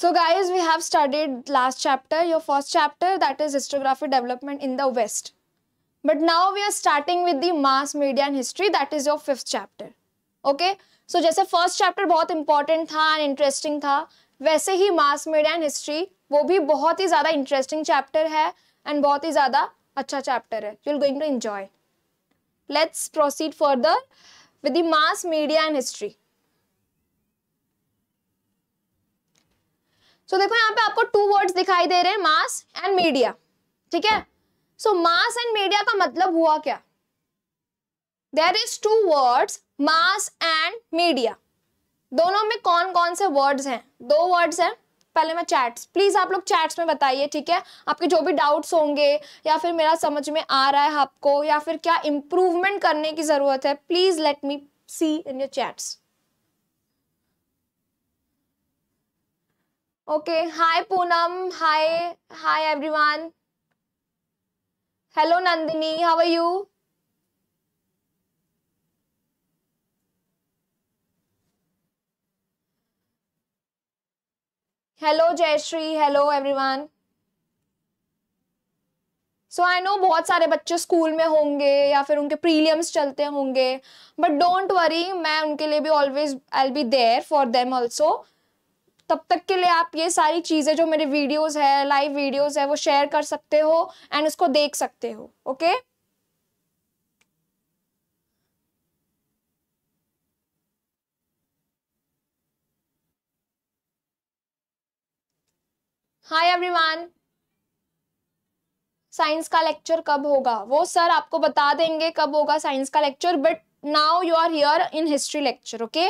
So guys, we have studied last chapter, your first chapter that is historiography development in the West. But now we are starting with the mass media and history that is your fifth chapter. Okay, so जैसे first chapter very important and interesting था वैसे ही mass media and history वो भी बहुत ही ज़्यादा interesting chapter है and बहुत ही ज़्यादा अच्छा chapter है you're going to enjoy. Let's proceed further with the mass media and history. So so, देखो यहाँ पे आपको टू वर्ड्स दिखाई दे रहे हैं मास एंड मीडिया ठीक है सो मास एंड मीडिया का मतलब हुआ क्या there is two words mass and media दोनों में कौन कौन से वर्ड्स हैं दो वर्ड्स हैं पहले मैं चैट्स प्लीज आप लोग चैट्स में बताइए ठीक है आपके जो भी डाउट्स होंगे या फिर मेरा समझ में आ रहा है आपको या फिर क्या इम्प्रूवमेंट करने की जरूरत है please let me see in your chats okay hi Poonam hi hi everyone hello Nandini how are you hello Jayashree hello everyone so I know बहुत सारे बच्चे स्कूल में होंगे या फिर उनके प्रीलियम्स चलते होंगे बट डोंट वरी मैं उनके लिए भी always I be there for them also तब तक के लिए आप ये सारी चीज़ें जो मेरे वीडियोस है लाइव वीडियोस है वो शेयर कर सकते हो एंड उसको देख सकते हो ओके हाय एवरीवन साइंस का लेक्चर कब होगा वो सर आपको बता देंगे कब होगा साइंस का lecture but now you are here in history lecture okay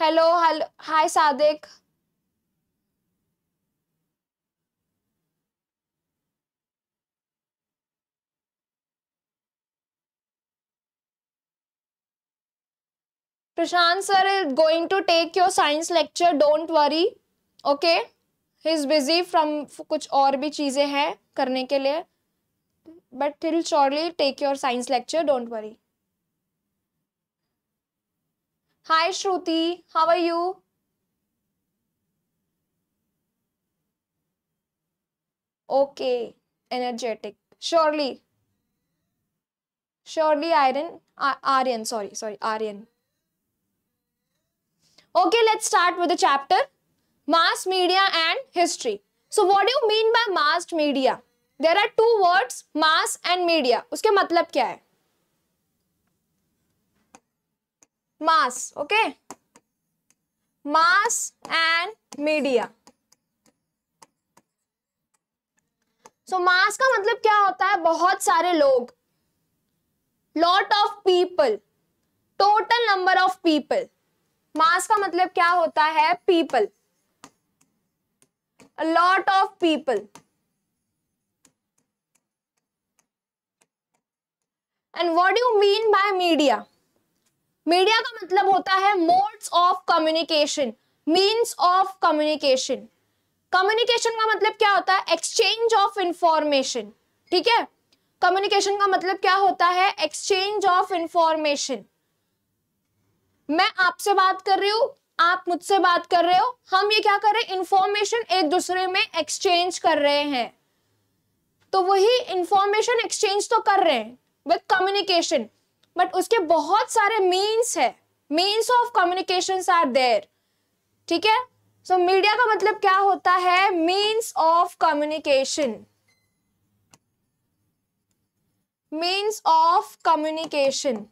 hello hello hi Sadiq Prashant sir is going to take your science lecture don't worry okay he is busy from कुछ और भी चीज़ें हैं करने के लिए but till surely take your science lecture don't worry hi Shruti how are you okay energetic surely surely iron Aryan sorry sorry Aryan okay let's start with the chapter mass media and history so what you mean by mass media there are two words mass and media उसके मतलब क्या है mass okay mass and media so mass का मतलब क्या होता है बहुत सारे लोग lot of people total number of people mass का मतलब क्या होता है people lot of people and what do mean by media media का मतलब होता है modes of communication means of communication communication का मतलब क्या होता है एक्सचेंज ऑफ इंफॉर्मेशन ठीक है कम्युनिकेशन का मतलब क्या होता है एक्सचेंज ऑफ इंफॉर्मेशन मैं आपसे बात कर रही हूं आप मुझसे बात कर रहे हो हम ये क्या कर रहे हैं इंफॉर्मेशन एक दूसरे में एक्सचेंज कर रहे हैं तो वही इंफॉर्मेशन एक्सचेंज तो कर रहे हैं विद कम्युनिकेशन बट उसके बहुत सारे मीन्स है means of communication are there ठीक है सो मीडिया का मतलब क्या होता है means of communication means of communication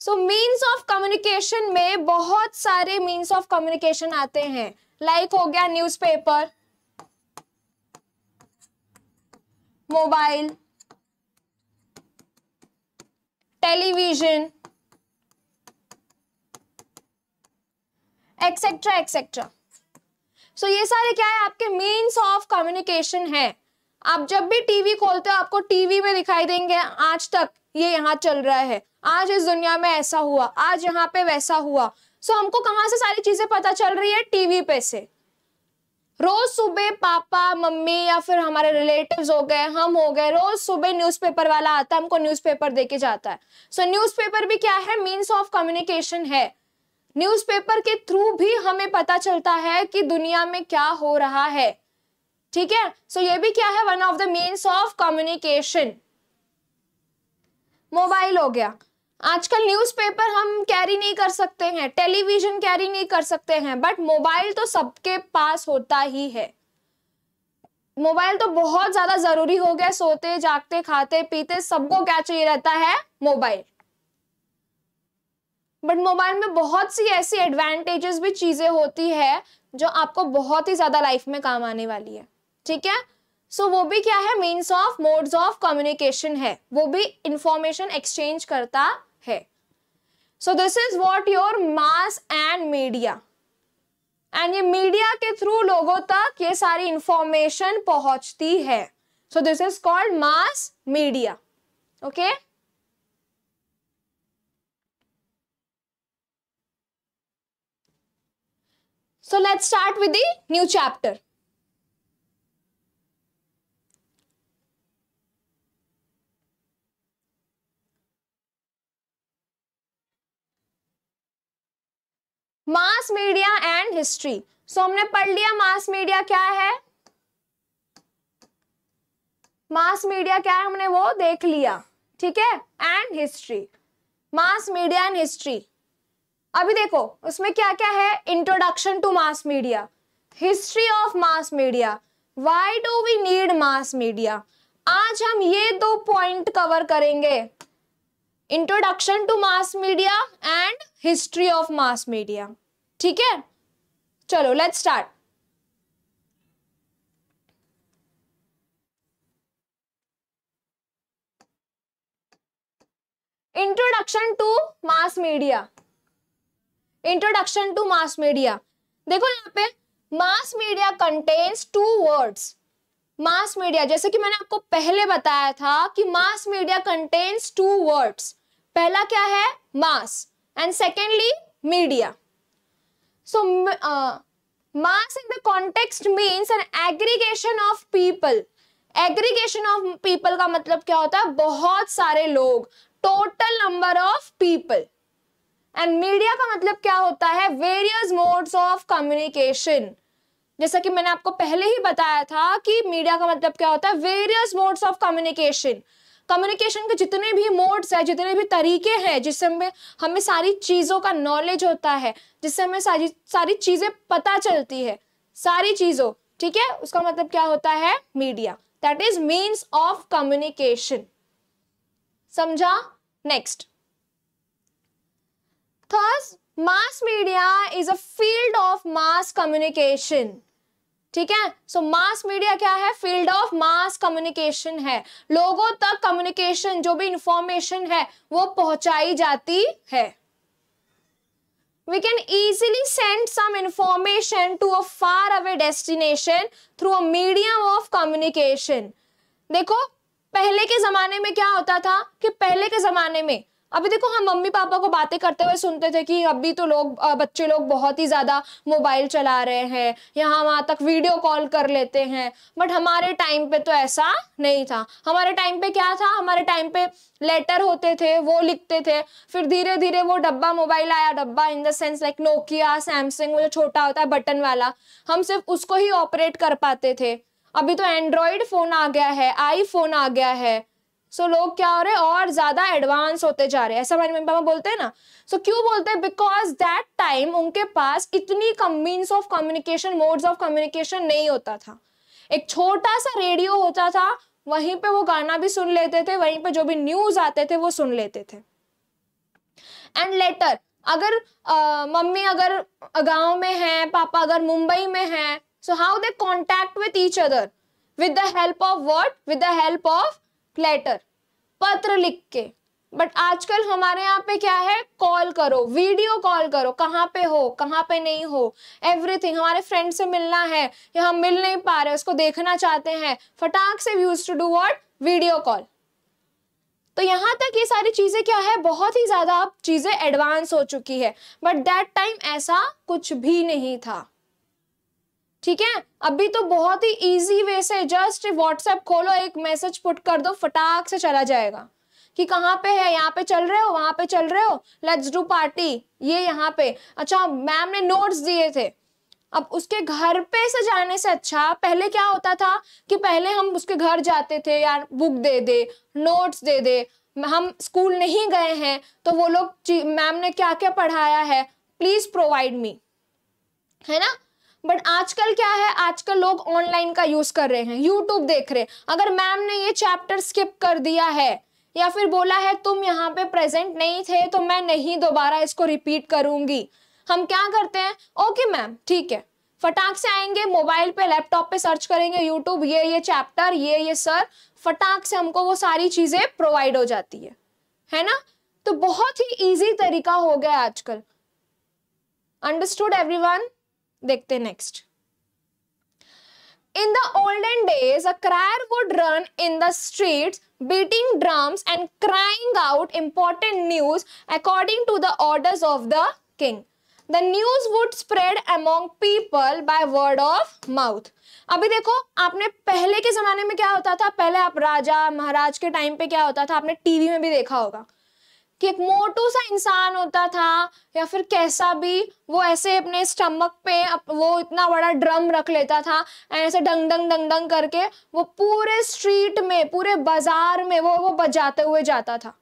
so means of communication में बहुत सारे मीन्स ऑफ कम्युनिकेशन आते हैं लाइक like हो गया newspaper mobile television etcetera etcetera so ये सारे क्या है आपके मीन्स ऑफ कम्युनिकेशन है आप जब भी टीवी खोलते हो आपको टीवी में दिखाई देंगे आज तक ये यहाँ चल रहा है आज इस दुनिया में ऐसा हुआ आज यहाँ पे वैसा हुआ सो so, हमको कहाँ से सारी चीजें पता चल रही है टीवी पे से रोज सुबह पापा मम्मी या फिर हमारे रिलेटिव हो गए हम हो गए रोज सुबह न्यूज़पेपर वाला आता है हमको न्यूज़पेपर देके जाता है सो so, न्यूज़पेपर भी क्या है मीन्स ऑफ कम्युनिकेशन है न्यूज़पेपर के थ्रू भी हमें पता चलता है कि दुनिया में क्या हो रहा है ठीक है सो so, ये भी क्या है one of the means of communication mobile हो गया आजकल न्यूज़पेपर हम कैरी नहीं कर सकते हैं टेलीविजन कैरी नहीं कर सकते हैं बट मोबाइल तो सबके पास होता ही है मोबाइल तो बहुत ज्यादा जरूरी हो गया सोते जागते खाते पीते सबको क्या चाहिए रहता है मोबाइल बट मोबाइल में बहुत सी ऐसी एडवांटेजेस भी चीजें होती है जो आपको बहुत ही ज्यादा लाइफ में काम आने वाली है ठीक है सो so, वो भी क्या है means of modes of communication है वो भी इंफॉर्मेशन एक्सचेंज करता है so this is what your mass and media and ये मीडिया के थ्रू लोगों तक ये सारी इंफॉर्मेशन पहुंचती है so this is called mass media okay so let start with the new chapter mass media and history so हमने पढ़ लिया मास मीडिया क्या है मास मीडिया क्या है हमने वो देख लिया ठीक है and history mass media and history अभी देखो उसमें क्या क्या है introduction to mass media history of mass media why do we need mass media आज हम ये दो पॉइंट कवर करेंगे introduction to mass media and history of mass media ठीक है चलो let start introduction to mass media introduction to mass media देखो यहाँ पे mass media contains two words mass media जैसे कि मैंने आपको पहले बताया था कि mass media contains two words पहला क्या है mass and secondly media So, uh, mass in the context means an aggregation of people. Aggregation of people का मतलब क्या होता है बहुत सारे लोग total number of people and media का मतलब क्या होता है वेरियस मोड्स ऑफ कम्युनिकेशन जैसा कि मैंने आपको पहले ही बताया था कि मीडिया का मतलब क्या होता है various modes of communication communication के जितने भी मोड्स है जितने भी तरीके हैं जिससे हमें हमें सारी चीज़ों का नॉलेज होता है जिससे हमें सारी सारी चीज़ें पता चलती है सारी चीज़ों ठीक है उसका मतलब क्या होता है media that is means of communication समझा next thus mass media is a field of mass communication ठीक है सो मास मीडिया क्या है फील्ड ऑफ मास कम्युनिकेशन है लोगों तक कम्युनिकेशन जो भी इंफॉर्मेशन है वो पहुंचाई जाती है we can easily send some information to a far away destination through a medium of communication देखो पहले के जमाने में क्या होता था कि पहले के जमाने में अभी देखो हम मम्मी पापा को बातें करते हुए सुनते थे कि अभी तो लोग बच्चे लोग बहुत ही ज़्यादा मोबाइल चला रहे हैं यहाँ वहां वहाँ तक वीडियो कॉल कर लेते हैं बट हमारे टाइम पे तो ऐसा नहीं था हमारे टाइम पे क्या था हमारे टाइम पे लेटर होते थे वो लिखते थे फिर धीरे धीरे वो डब्बा मोबाइल आया डब्बा in the sense like Nokia Samsung वो जो छोटा होता है बटन वाला हम सिर्फ उसको ही ऑपरेट कर पाते थे अभी तो एंड्रॉयड फ़ोन आ गया है आईफोन आ गया है सो so, लोग क्या हो रहे हैं और ज्यादा एडवांस होते जा रहे हैं ऐसा हमारे मम्मी पापा बोलते हैं ना सो so, क्यों बोलते हैं बिकॉज दैट टाइम उनके पास इतनी कम means of communication modes of communication नहीं होता था एक छोटा सा रेडियो होता था वहीं पे वो गाना भी सुन लेते थे वहीं पे जो भी न्यूज आते थे वो सुन लेते थे एंड लेटर अगर मम्मी अगर गाँव में है पापा अगर मुंबई में है so how they contact with each other with the help of what with the help of letter पत्र लिख के बट आजकल हमारे यहाँ पे क्या है कॉल करो वीडियो कॉल करो कहाँ पे हो कहाँ पे नहीं हो एवरीथिंग हमारे फ्रेंड से मिलना है या हम मिल नहीं पा रहे उसको देखना चाहते हैं फटाक से use to do what video call तो यहाँ तक ये सारी चीज़ें क्या है बहुत ही ज़्यादा अब चीज़ें एडवांस हो चुकी है बट दैट टाइम ऐसा कुछ भी नहीं था ठीक है अभी तो बहुत ही इजी वे से जस्ट व्हाट्सएप खोलो एक मैसेज पुट कर दो फटाक से चला जाएगा कि कहाँ पे है यहाँ पे चल रहे हो वहां पे चल रहे हो लेट्स डू पार्टी ये यहाँ पे अच्छा मैम ने नोट्स दिए थे अब उसके घर पे से जाने से अच्छा पहले क्या होता था कि पहले हम उसके घर जाते थे यार बुक दे दे नोट्स दे दे हम स्कूल नहीं गए हैं तो वो लोग मैम ने क्या क्या पढ़ाया है प्लीज प्रोवाइड मी है ना बट आजकल क्या है आजकल लोग ऑनलाइन का यूज कर रहे हैं यूट्यूब देख रहे हैं अगर मैम ने ये चैप्टर स्किप कर दिया है या फिर बोला है तुम यहाँ पे प्रेजेंट नहीं थे तो मैं नहीं दोबारा इसको रिपीट करूंगी हम क्या करते हैं ओके मैम ठीक है फटाक से आएंगे मोबाइल पे लैपटॉप पे सर्च करेंगे यूट्यूब ये ये चैप्टर ये ये सर फटाक से हमको वो सारी चीजें प्रोवाइड हो जाती है है ना तो बहुत ही इजी तरीका हो गया आजकल अंडरस्टूड एवरीवन देखते next in the olden days a crier would run in the street beating drums and crying out important news according to the orders of the king the news would spread among people by word of mouth अभी देखो आपने पहले के जमाने में क्या होता था पहले आप राजा महाराज के टाइम पे क्या होता था आपने टीवी में भी देखा होगा कि एक मोटू सा इंसान होता था या फिर कैसा भी वो ऐसे अपने स्टमक पे वो इतना बड़ा ड्रम रख लेता था ऐसे डंग डंग डंग डंग करके वो पूरे स्ट्रीट में पूरे बाजार में वो वो बजाते हुए जाता था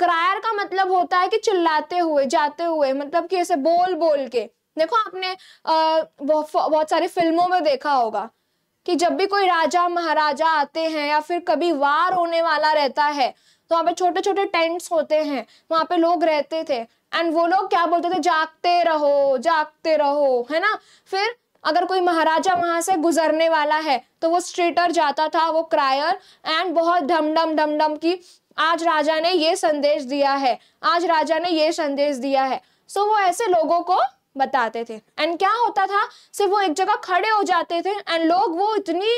क्रायर का मतलब होता है कि चिल्लाते हुए जाते हुए मतलब कि ऐसे बोल बोल के देखो आपने बहुत सारी फिल्मों में देखा होगा कि जब भी कोई राजा महाराजा आते हैं या फिर कभी वार होने वाला रहता है वहाँ पे छोटे छोटे टेंट्स होते हैं वहाँ पे लोग रहते थे एंड वो लोग क्या बोलते थे जागते रहो जागते रहो है ना फिर अगर कोई महाराजा वहां से गुजरने वाला है तो वो स्ट्रीटर जाता था वो क्रायर एंड बहुत धमडम धमडम की आज राजा ने ये संदेश दिया है आज राजा ने ये संदेश दिया है सो so, वो ऐसे लोगों को बताते थे एंड क्या होता था सिर्फ वो एक जगह खड़े हो जाते थे एंड लोग वो इतनी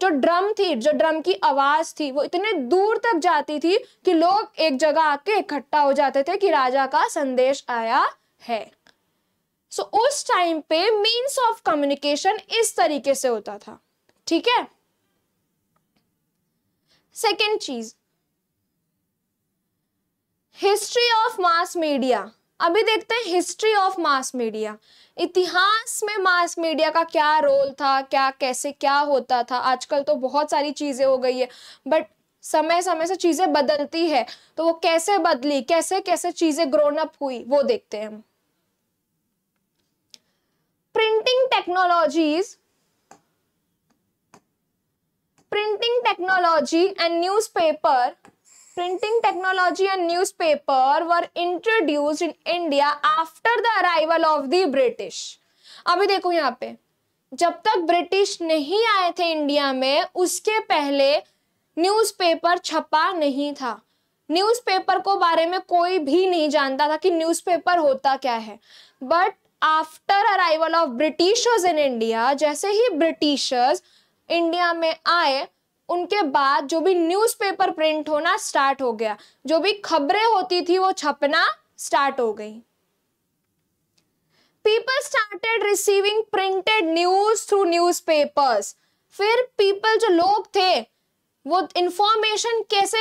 जो ड्रम थी जो ड्रम की आवाज थी वो इतने दूर तक जाती थी कि लोग एक जगह आके इकट्ठा हो जाते थे कि राजा का संदेश आया है सो so, उस टाइम पे मीन्स ऑफ कम्युनिकेशन इस तरीके से होता था ठीक है सेकेंड चीज हिस्ट्री ऑफ मास मीडिया अभी देखते हैं हिस्ट्री ऑफ मास मीडिया इतिहास में मास मीडिया का क्या रोल था क्या कैसे क्या होता था आजकल तो बहुत सारी चीज़ें हो गई है बट समय समय से चीज़ें बदलती है तो वो कैसे बदली कैसे कैसे चीज़ें ग्रोन अप हुई वो देखते हैं हम printing technologies printing technology and newspaper printing technology and newspaper were introduced in India after the arrival of the British. अभी देखो यहाँ पे जब तक ब्रिटिश नहीं आए थे इंडिया में उसके पहले न्यूज़पेपर छपा नहीं था न्यूज़पेपर को बारे में कोई भी नहीं जानता था कि न्यूज़पेपर होता क्या है but after arrival of Britishers in India जैसे ही ब्रिटिशर्स इंडिया में आए उनके बाद जो भी न्यूज़पेपर प्रिंट होना स्टार्ट हो गया जो भी खबरें होती थी वो छपना स्टार्ट हो गई people started receiving printed news through news फिर पीपल जो लोग थे वो इंफॉर्मेशन कैसे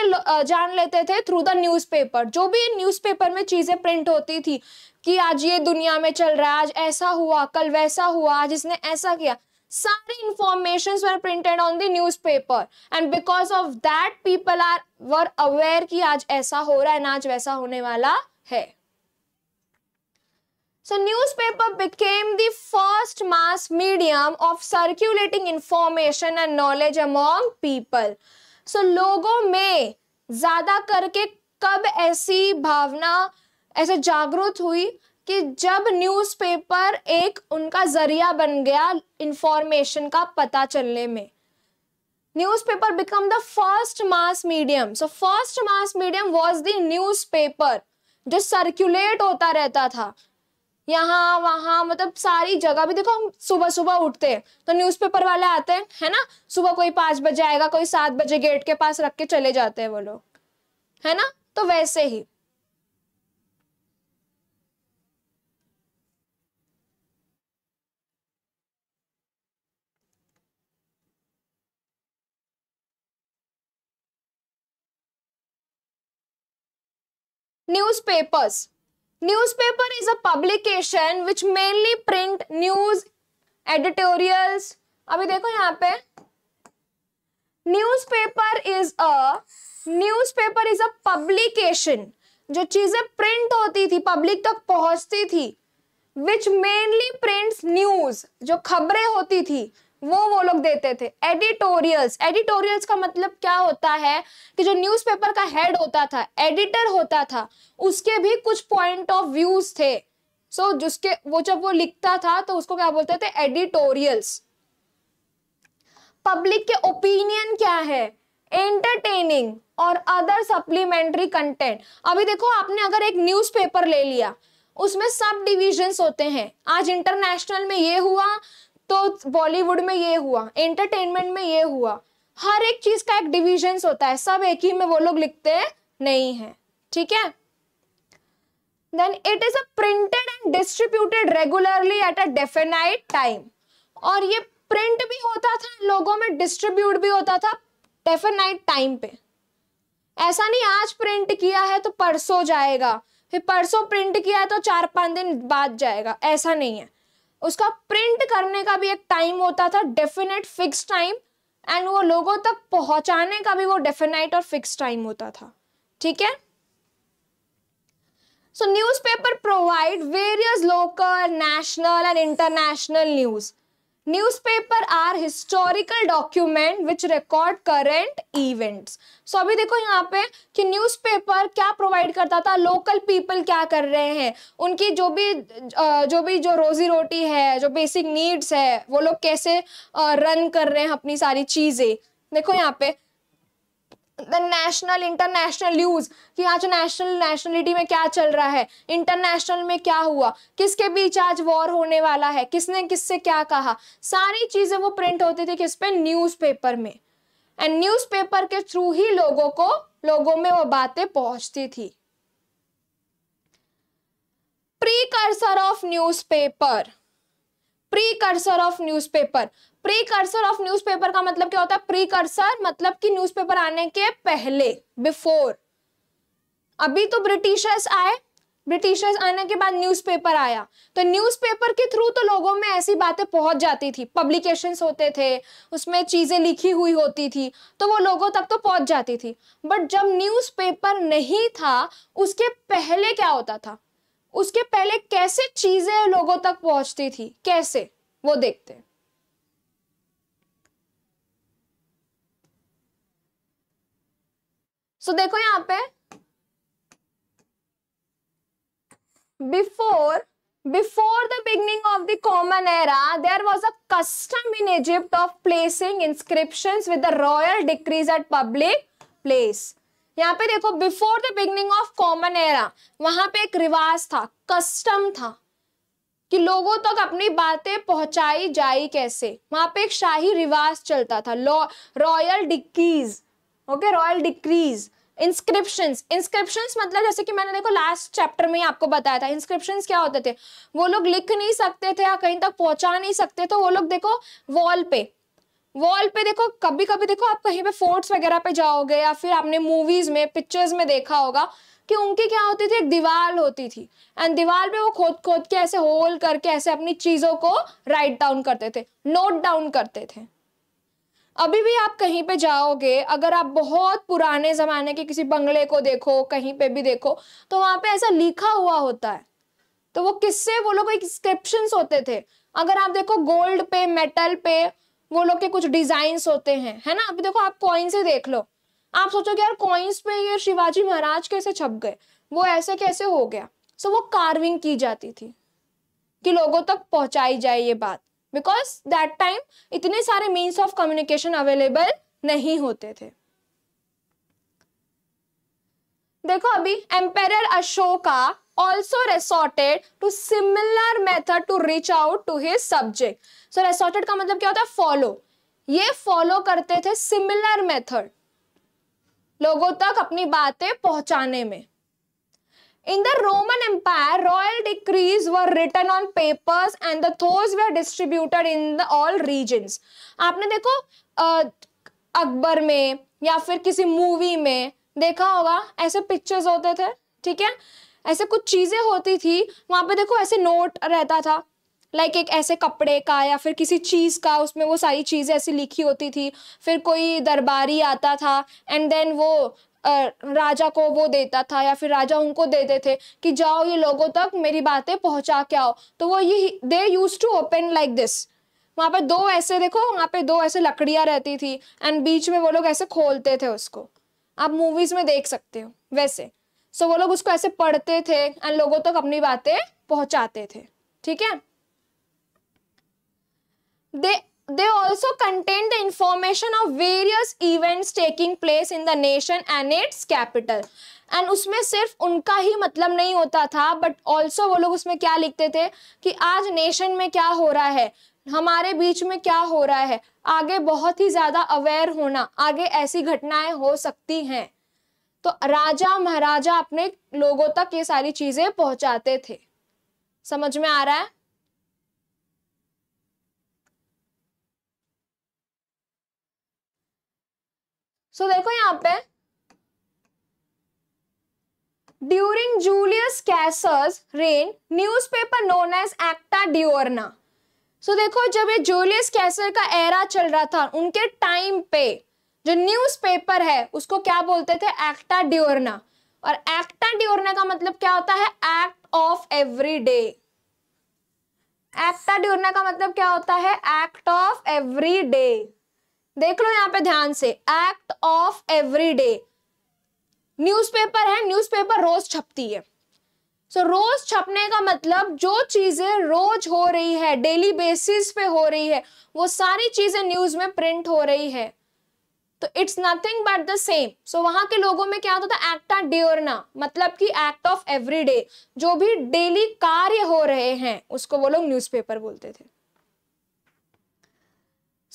जान लेते थे थ्रू द न्यूज़पेपर जो भी न्यूज़पेपर में चीज़ें प्रिंट होती थी कि आज ये दुनिया में चल रहा है आज ऐसा हुआ कल वैसा हुआ आज इसने ऐसा किया सारी information were printed on the newspaper and because of that people are were aware कि आज ऐसा हो रहा है आज वैसा होने वाला है So newspaper became the first mass medium of circulating information and knowledge among people. So लोगों में ज्यादा करके कब ऐसी भावना ऐसे जागरूक हुई कि जब न्यूज़पेपर एक उनका जरिया बन गया इंफॉर्मेशन का पता चलने में newspaper become the first medium medium so first mass medium was the newspaper जो सर्कुलेट होता रहता था यहाँ वहाँ मतलब सारी जगह भी देखो हम सुबह सुबह उठते हैं तो न्यूज़पेपर वाले आते हैं है ना सुबह कोई पाँच बजे आएगा कोई सात बजे गेट के पास रख के चले जाते हैं वो लोग है ना तो वैसे ही newspapers newspaper is a publication which mainly print news editorials अभी देखो यहाँ पे newspaper is a newspaper is a publication जो चीजें प्रिंट होती थी पब्लिक तक पहुंचती थी विच मेनली प्रिंट्स न्यूज जो खबरें होती थी वो वो लोग देते थे एडिटोरियल्स एडिटोरियल्स का मतलब क्या होता है कि जो न्यूज़पेपर का हेड होता था एडिटर होता था उसके भी कुछ पॉइंट ऑफ व्यूज थे सो so, जिसके वो जब वो लिखता था तो उसको क्या बोलते थे एडिटोरियल्स पब्लिक के ओपिनियन क्या है एंटरटेनिंग और अदर सप्लीमेंट्री कंटेंट अभी देखो आपने अगर एक न्यूज़पेपर ले लिया उसमें सब डिविजन्स होते हैं आज इंटरनेशनल में ये हुआ तो बॉलीवुड में ये हुआ एंटरटेनमेंट में ये हुआ हर एक चीज का एक डिविजन होता है सब एक ही में वो लोग लिखते नहीं है ठीक है then it is a printed and distributed regularly at a definite time और ये प्रिंट भी होता था लोगों में डिस्ट्रीब्यूट भी होता था डेफिनाइट टाइम पे ऐसा नहीं आज प्रिंट किया है तो परसों जाएगा फिर परसों प्रिंट किया है तो चार पांच दिन बाद जाएगा ऐसा नहीं है उसका प्रिंट करने का भी एक टाइम होता था डेफिनेट फिक्स टाइम एंड वो लोगों तक पहुंचाने का भी वो डेफिनेट और फिक्स टाइम होता था ठीक है so newspaper provide various local national and international news newspaper are historical document which record current events so अभी देखो यहाँ पे कि न्यूज़पेपर क्या प्रोवाइड करता था लोकल पीपल क्या कर रहे हैं उनकी जो भी जो भी जो रोजी रोटी है जो बेसिक नीड्स है वो लोग कैसे रन कर रहे हैं अपनी सारी चीज़ें देखो यहाँ पे नेशनल इंटरनेशनल न्यूज कि आज नेशनल नेशनलिटी में क्या चल रहा है इंटरनेशनल में क्या हुआ किसके बीच आज वॉर होने वाला है किसने किससे क्या कहा सारी चीजें वो प्रिंट होती थी किस पे पेपर में एंड पेपर के थ्रू ही लोगों को लोगों में वो बातें पहुंचती थी precursor of newspaper precursor of newspaper precursor of newspaper का मतलब क्या होता है प्रीकर्सर मतलब कि न्यूज़पेपर आने के पहले बिफोर अभी तो ब्रिटिशर्स आए ब्रिटिशर्स आने के बाद न्यूज़पेपर आया तो न्यूज़पेपर के थ्रू तो लोगों में ऐसी बातें पहुंच जाती थी पब्लिकेशंस होते थे उसमें चीज़ें लिखी हुई होती थी तो वो लोगों तक तो पहुंच जाती थी बट जब न्यूज़पेपर नहीं था उसके पहले क्या होता था उसके पहले कैसे चीज़ें लोगों तक पहुंचती थी कैसे वो देखते हैं सो so, देखो यहां पे before before the beginning of the common era there was a custom in Egypt of placing inscription with the royal decrees at public place यहाँ पे देखो before the beginning of common era वहां पे एक रिवाज था कस्टम था कि लोगों तक तो अपनी बातें पहुंचाई जाए कैसे वहां पे एक शाही रिवाज चलता था royal decrees okay royal decrees inscription inscription मतलब जैसे कि मैंने देखो लास्ट चैप्टर में ही आपको बताया था इंस्क्रिप्शन क्या होते थे वो लोग लिख नहीं सकते थे या कहीं तक पहुंचा नहीं सकते तो वो लोग देखो वॉल पे वॉल पे देखो कभी कभी देखो आप कहीं पे फोर्ट्स वगैरह पे जाओगे या फिर आपने मूवीज में पिक्चर्स में देखा होगा कि उनकी क्या होती थी एक दीवार होती थी एंड दीवार पे वो खोद खोद के ऐसे होल करके ऐसे अपनी चीजों को राइट डाउन करते थे नोट डाउन करते थे अभी भी आप कहीं पे जाओगे अगर आप बहुत पुराने ज़माने के किसी बंगले को देखो कहीं पे भी देखो तो वहां पे ऐसा लिखा हुआ होता है तो वो किससे वो लोग इंस्क्रिप्शन होते थे अगर आप देखो गोल्ड पे मेटल पे वो लोग के कुछ डिजाइन होते हैं है ना अभी देखो आप कॉइन्स ही देख लो आप सोचोगे यार कॉइन्स पे ये शिवाजी महाराज कैसे छप गए वो ऐसे कैसे हो गया सो वो कार्विंग की जाती थी कि लोगों तक पहुंचाई जाए ये बात बिकॉज दैट टाइम इतने सारे मीन्स ऑफ कम्युनिकेशन अवेलेबल नहीं होते थे देखो अभी emperor Ashoka also resorted to similar method to reach out to his subject so resorted का मतलब क्या होता है फॉलो ये फॉलो करते थे सिमिलर मेथड लोगों तक अपनी बातें पहुंचाने में In the Roman Empire, royal decrees were written on papers and the those were distributed in the all regions. आपने देखो अकबर में या फिर किसी मूवी में देखा होगा ऐसे पिक्चर्स होते थे ठीक है ऐसे कुछ चीज़ें होती थी वहाँ पे देखो ऐसे नोट रहता था लाइक like एक ऐसे कपड़े का या फिर किसी चीज़ का उसमें वो सारी चीज़ें ऐसी लिखी होती थी फिर कोई दरबारी आता था एंड देन वो राजा को वो देता था या फिर राजा उनको देते थे कि जाओ ये लोगों तक मेरी बातें पहुंचा के आओ तो वो ये they use to open like this वहाँ पे दो ऐसे देखो वहाँ पे दो ऐसे लकड़ियाँ रहती थी एंड बीच में वो लोग ऐसे खोलते थे उसको आप मूवीज में देख सकते हो वैसे सो so, वो लोग उसको ऐसे पढ़ते थे एंड लोगों तक अपनी बातें पहुंचाते थे ठीक है they they also contain the information of various events taking place in the nation and its capital and उसमें सिर्फ उनका ही मतलब नहीं होता था बट ऑल्सो वो लोग उसमें क्या लिखते थे कि आज नेशन में क्या हो रहा है हमारे बीच में क्या हो रहा है आगे बहुत ही ज़्यादा अवेयर होना आगे ऐसी घटनाएं हो सकती हैं तो राजा महाराजा अपने लोगों तक ये सारी चीज़ें पहुंचाते थे समझ में आ रहा है सो so, देखो यहाँ पे during Julius Caesar's reign paper known as acta diurna so देखो जब ये जूलियस कैसर का एरा चल रहा था उनके टाइम पे जो न्यूज़पेपर है उसको क्या बोलते थे एक्टा ड्योरना और एक्टा ड्योरना का मतलब क्या होता है act of every day acta diurna का मतलब क्या होता है एक्ट ऑफ एवरी डे देख लो यहाँ पे ध्यान से act of every day paper है पेपर रोज छपती है सो so, रोज छपने का मतलब जो चीजें रोज हो रही है डेली बेसिस पे हो रही है वो सारी चीजें न्यूज में प्रिंट हो रही है तो it's nothing but the same so वहां के लोगों में क्या होता था एक्टा ड्योरना मतलब कि एक्ट ऑफ एवरी डे जो भी डेली कार्य हो रहे हैं उसको वो लोग न्यूज बोलते थे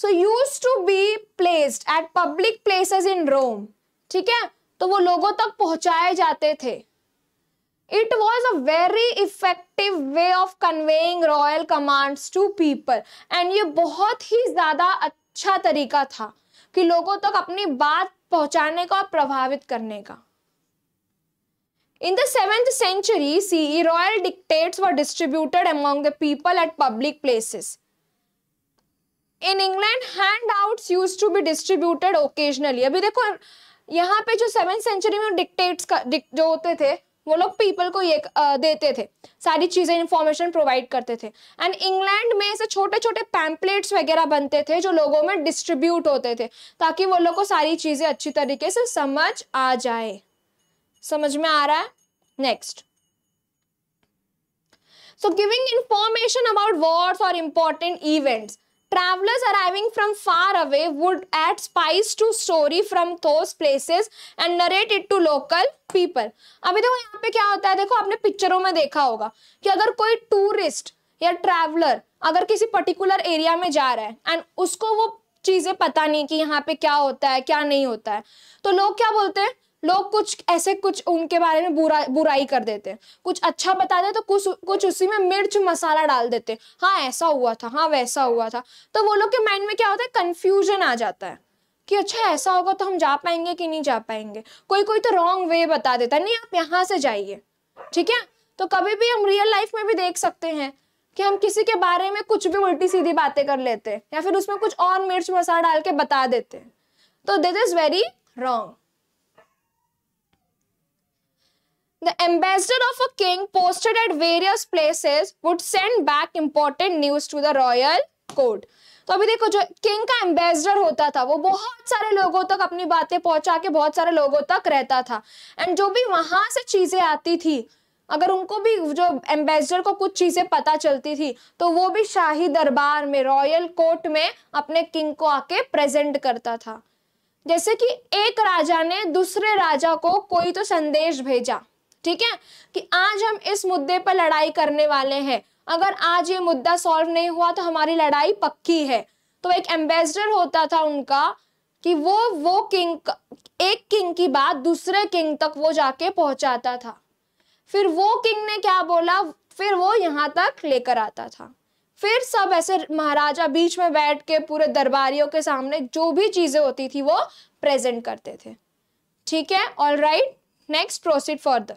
so use to be placed at public places in Rome ठीक है तो वो लोगों तक पहुंचाए जाते थे it was a very effective way of conveying royal commands to people and ये बहुत ही ज़्यादा अच्छा तरीका था कि लोगों तक अपनी बात पहुंचाने का और प्रभावित करने का in the seventh century C royal dictates were distributed among the people at public places in England hand out use to be distributed occasionally अभी देखो यहाँ पे जो सेवन सेंचुरी में डिक्टेट्स का जो होते थे वो लोग पीपल को ये देते थे सारी चीज़ें इंफॉर्मेशन प्रोवाइड करते थे एंड इंग्लैंड में ऐसे छोटे छोटे पैम्पलेट्स वगैरह बनते थे जो लोगों में डिस्ट्रीब्यूट होते थे ताकि वो लोग को सारी चीज़ें अच्छी तरीके से समझ आ जाए समझ में आ रहा है next so giving information about wars और important events travelers arriving from far away would add spice to story from those places and narrate it to local people अभी देखो यहाँ पे क्या होता है देखो आपने पिक्चरों में देखा होगा कि अगर कोई टूरिस्ट या ट्रैवलर अगर किसी पर्टिकुलर एरिया में जा रहा है एंड उसको वो चीजें पता नहीं कि यहाँ पे क्या होता है क्या नहीं होता है तो लोग क्या बोलते हैं लोग कुछ ऐसे कुछ उनके बारे में बुरा बुराई कर देते हैं कुछ अच्छा बता दे तो कुछ कुछ उसी में मिर्च मसाला डाल देते हैं हाँ ऐसा हुआ था हाँ वैसा हुआ था तो वो लोग के माइंड में क्या होता है कन्फ्यूजन आ जाता है कि अच्छा ऐसा होगा तो हम जा पाएंगे कि नहीं जा पाएंगे कोई कोई तो रॉन्ग वे बता देता है नहीं आप यहाँ से जाइए ठीक है तो कभी भी हम रियल लाइफ में भी देख सकते हैं कि हम किसी के बारे में कुछ भी उल्टी सीधी बातें कर लेते हैं या फिर उसमें कुछ और मिर्च मसाला डाल के बता देते हैं तो this is very wrong The ambassador of a king posted at various places would send back important news to the royal court. तो अभी देखो जो किंग का एम्बेसडर होता था वो बहुत सारे लोगों तक अपनी बातें पहुंचा के बहुत सारे लोगों तक रहता था एंड जो भी वहां से चीजें आती थी अगर उनको भी जो एम्बेसडर को कुछ चीजें पता चलती थी तो वो भी शाही दरबार में रॉयल कोर्ट में अपने किंग को आके प्रेजेंट करता था जैसे कि एक राजा ने दूसरे राजा को कोई तो संदेश भेजा ठीक है कि आज हम इस मुद्दे पर लड़ाई करने वाले हैं अगर आज ये मुद्दा सॉल्व नहीं हुआ तो हमारी लड़ाई पक्की है तो एक एम्बेसडर होता था उनका कि वो वो किंग एक किंग की बात दूसरे किंग तक वो जाके पहुंचाता था फिर वो किंग ने क्या बोला फिर वो यहाँ तक लेकर आता था फिर सब ऐसे महाराजा बीच में बैठ के पूरे दरबारियों के सामने जो भी चीज़ें होती थी वो प्रेजेंट करते थे ठीक है all right next proceed further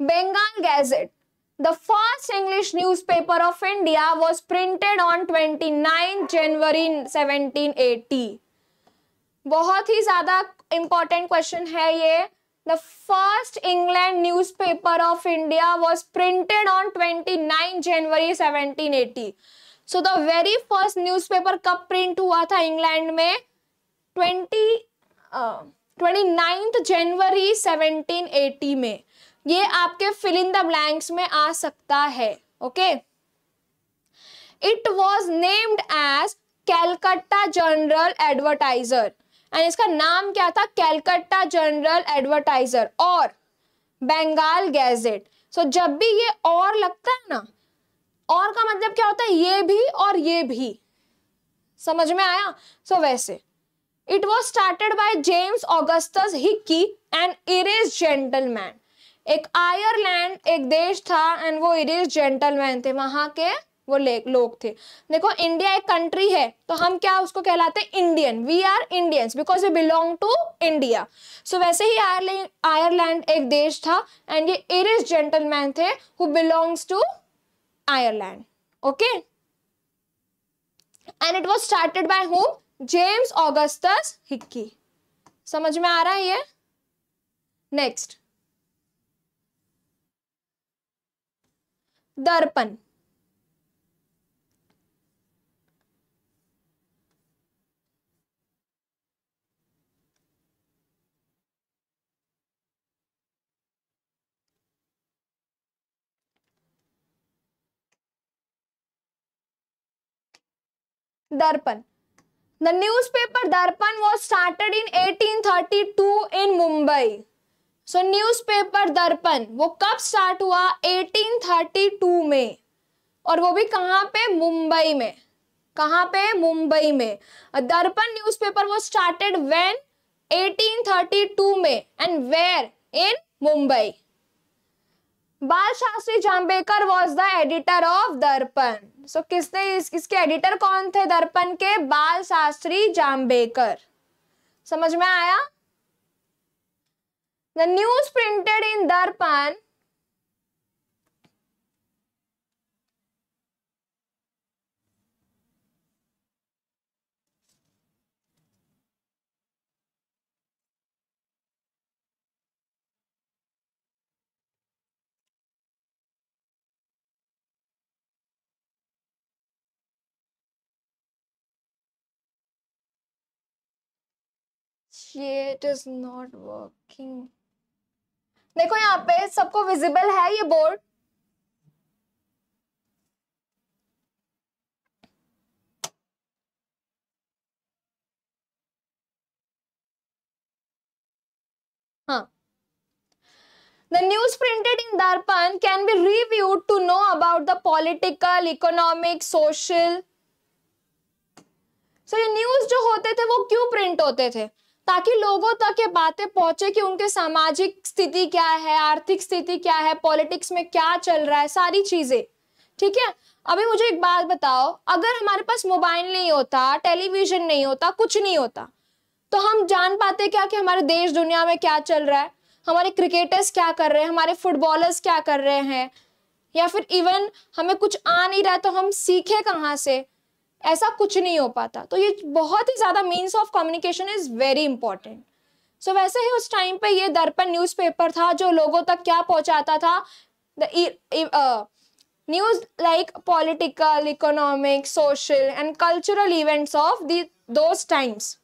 the first English newspaper of India was printed on twenty nine January seventeen eighty बहुत ही ज़्यादा इंपॉर्टेंट क्वेश्चन है ये the first England newspaper of India was printed on nine January seventeen eighty so the very first paper कब print हुआ था England में twenty twenty ninth January eighty में ये आपके फिल इन द ब्लैंक्स में आ सकता है okay it was named as Calcutta General Advertiser and इसका नाम क्या था कैलकट्टा जनरल एडवर्टाइजर और बंगाल गैजेट सो जब भी ये और लगता है ना और का मतलब क्या होता है ये भी और ये भी समझ में आया सो so, वैसे it was started by James Augustus Hicky and Irish gentleman एक आयरलैंड एक देश था एंड वो इरिश जेंटलमैन थे वहां के वो लोग थे देखो इंडिया एक कंट्री है तो हम क्या उसको कहलाते हैं Indian we are Indians because we belong to India so वैसे ही आयरलैंड एक देश था एंड ये इरिश जेंटलमैन थे who belongs to Ireland okay and it was started by who James Augustus Hicky समझ में आ रहा है ये next Darpan Darpan the newspaper Darpan was started in eighteen thirty two in Mumbai so newspaper Darpan वो कब स्टार्ट हुआ 1832 में और वो भी कहाँ पे मुंबई में कहाँ पे मुंबई में दर्पण न्यूज़पेपर वो स्टार्टेड व्हेन 1832 में and where in Mumbai Bal Shastri Jambhekar was the editor of Darpan so किसने इस, इसके एडिटर कौन थे दर्पण के बाल शास्त्री जाम्बेकर समझ में आया The news printed in Darpan it is not working देखो यहाँ पे सबको विजिबल है ये board The news printed in Darpan can be reviewed to know about the political, economic, social. So ये news जो होते थे वो क्यों print होते थे? ताकि लोगों तक ये बातें पहुंचे कि उनके सामाजिक स्थिति क्या है आर्थिक स्थिति क्या है पॉलिटिक्स में क्या चल रहा है सारी चीजें ठीक है अभी मुझे एक बात बताओ अगर हमारे पास मोबाइल नहीं होता टेलीविजन नहीं होता कुछ नहीं होता तो हम जान पाते क्या कि हमारे देश दुनिया में क्या चल रहा है हमारे क्रिकेटर्स क्या कर रहे हैं हमारे फुटबॉलर्स क्या कर रहे हैं या फिर इवन हमें कुछ आ नहीं रहा तो हम सीखे कहाँ से ऐसा कुछ नहीं हो पाता तो ये बहुत ही ज़्यादा means of communication is very important so वैसे ही उस टाइम पे ये दर्पण न्यूज़पेपर था जो लोगों तक क्या पहुंचाता था news like political economic social and cultural events of those times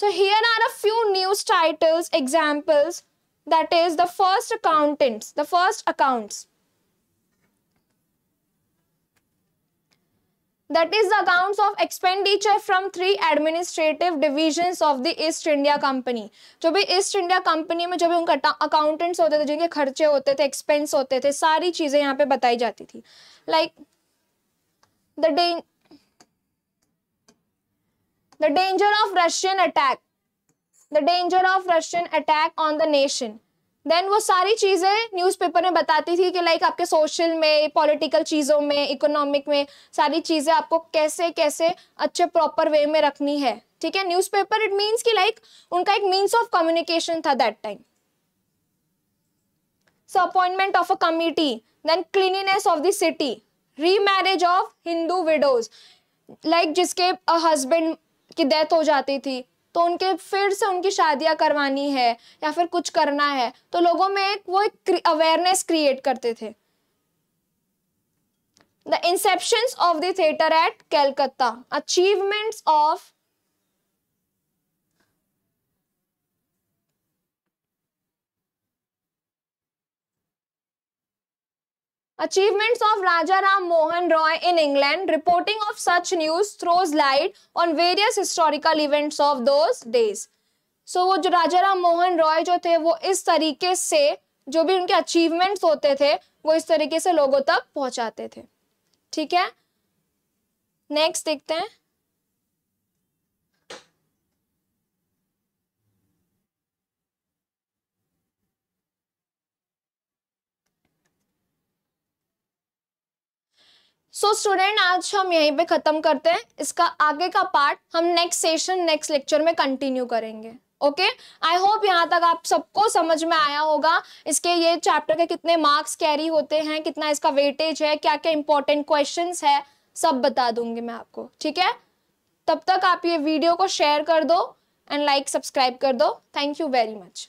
so here are a few news titles examples that is the first accountants the first accounts that is the accounts of expenditure from three administrative divisions of the East India Company जो भी east India company में जो भी उनका accountants होते थे जिनके खर्चे होते थे एक्सपेंस होते थे सारी चीज़ें यहाँ पे बताई जाती थी like the danger of Russian attack the danger of Russian attack on the nation then वो सारी चीजें न्यूज़पेपर में बताती थी कि लाइक आपके सोशल में पॉलिटिकल चीजों में इकोनॉमिक में सारी चीजें आपको कैसे कैसे अच्छे प्रॉपर वे में रखनी है ठीक है न्यूज़पेपर इट मींस कि लाइक उनका एक मींस ऑफ कम्युनिकेशन था that time so appointment of a committee then cleanliness of the city remarriage of Hindu widows like जिसके हस्बैंड की डेथ हो जाती थी तो उनके फिर से उनकी शादियां करवानी है या फिर कुछ करना है तो लोगों में एक वो एक अवेयरनेस क्रिएट करते थे the inception of the theatre at Calcutta achievements of achievement of Raja Ram Mohan Roy in England reporting of such news throws light on various historical event of those so वो जो राजा राम मोहन रॉय जो थे वो इस तरीके से जो भी उनके अचीवमेंट्स होते थे वो इस तरीके से लोगों तक पहुंचाते थे ठीक है नेक्स्ट देखते हैं सो so, स्टूडेंट आज हम यहीं पे ख़त्म करते हैं इसका आगे का पार्ट हम नेक्स्ट सेशन नेक्स्ट लेक्चर में कंटिन्यू करेंगे ओके आई होप यहाँ तक आप सबको समझ में आया होगा इसके ये चैप्टर के कितने मार्क्स कैरी होते हैं कितना इसका वेटेज है क्या क्या इंपॉर्टेंट क्वेश्चन है सब बता दूंगी मैं आपको ठीक है तब तक आप ये वीडियो को शेयर कर दो एंड लाइक सब्सक्राइब कर दो थैंक यू वेरी मच